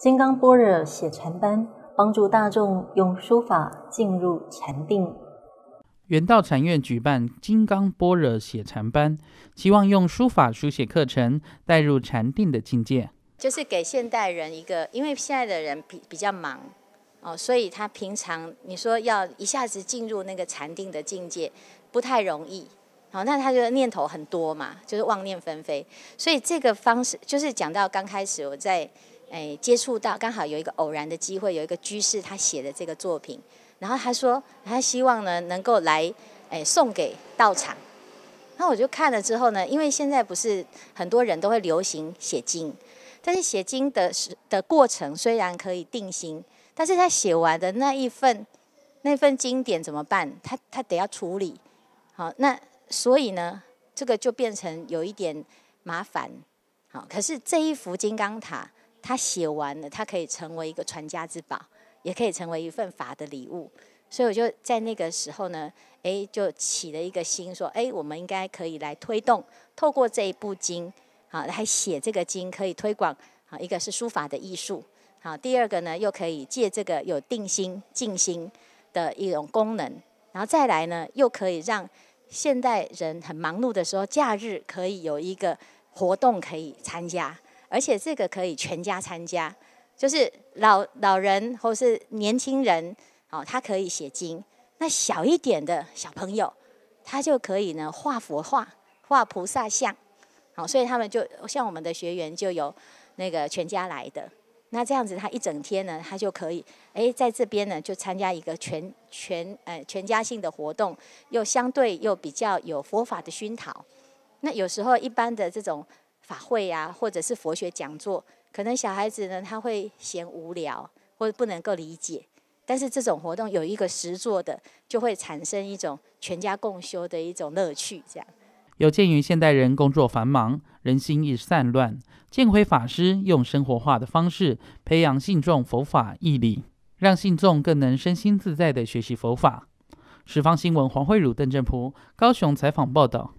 金刚般若写禅班，帮助大众用书法进入禅定。元道禅院举办金刚般若写禅班，希望用书法书写课程带入禅定的境界。就是给现代人一个，因为现在的人比比较忙哦，所以他平常你说要一下子进入那个禅定的境界不太容易哦，那他就念头很多嘛，就是妄念纷飞。所以这个方式就是讲到刚开始我在。哎，接触到刚好有一个偶然的机会，有一个居士他写的这个作品，然后他说他希望呢能够来哎送给道场，那我就看了之后呢，因为现在不是很多人都会流行写经，但是写经的是的过程虽然可以定型，但是他写完的那一份那份经典怎么办？他他得要处理好，那所以呢这个就变成有一点麻烦，好，可是这一幅金刚塔。他写完了，他可以成为一个传家之宝，也可以成为一份法的礼物。所以我就在那个时候呢，哎，就起了一个心，说：哎，我们应该可以来推动，透过这一部经，好来写这个经，可以推广。好，一个是书法的艺术，好，第二个呢，又可以借这个有定心、静心的一种功能，然后再来呢，又可以让现代人很忙碌的时候，假日可以有一个活动可以参加。而且这个可以全家参加，就是老老人或是年轻人，哦，他可以写经；那小一点的小朋友，他就可以呢画佛画，画菩萨像，好，所以他们就像我们的学员就有那个全家来的。那这样子，他一整天呢，他就可以，哎，在这边呢就参加一个全全呃全家性的活动，又相对又比较有佛法的熏陶。那有时候一般的这种。法会呀，或者是佛学讲座，可能小孩子呢他会嫌无聊或者不能够理解，但是这种活动有一个实做的，就会产生一种全家共修的一种乐趣。这样。有鉴于现代人工作繁忙，人心易散乱，建辉法师用生活化的方式培养信众佛法毅力，让信众更能身心自在的学习佛法。十方新闻黄慧茹、邓正普，高雄采访报道。